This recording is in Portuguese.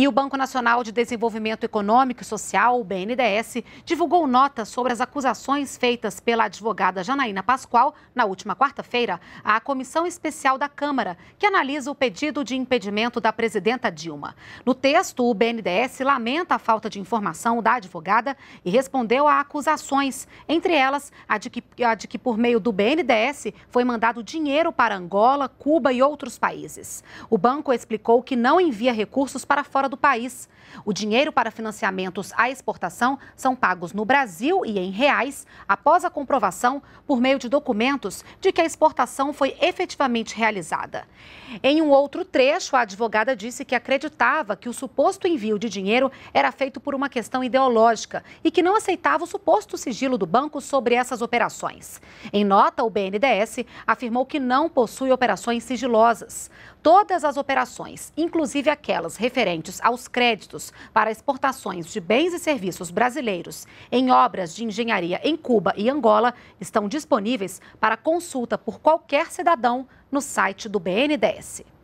E o Banco Nacional de Desenvolvimento Econômico e Social, o BNDES, divulgou nota sobre as acusações feitas pela advogada Janaína Pascoal na última quarta-feira à Comissão Especial da Câmara, que analisa o pedido de impedimento da presidenta Dilma. No texto, o BNDES lamenta a falta de informação da advogada e respondeu a acusações, entre elas a de que, a de que por meio do BNDES foi mandado dinheiro para Angola, Cuba e outros países. O banco explicou que não envia recursos para fora fora do país. O dinheiro para financiamentos à exportação são pagos no Brasil e em reais, após a comprovação por meio de documentos de que a exportação foi efetivamente realizada. Em um outro trecho, a advogada disse que acreditava que o suposto envio de dinheiro era feito por uma questão ideológica e que não aceitava o suposto sigilo do banco sobre essas operações. Em nota, o BNDES afirmou que não possui operações sigilosas. Todas as operações, inclusive aquelas referentes aos créditos para exportações de bens e serviços brasileiros em obras de engenharia em Cuba e Angola estão disponíveis para consulta por qualquer cidadão no site do BNDES.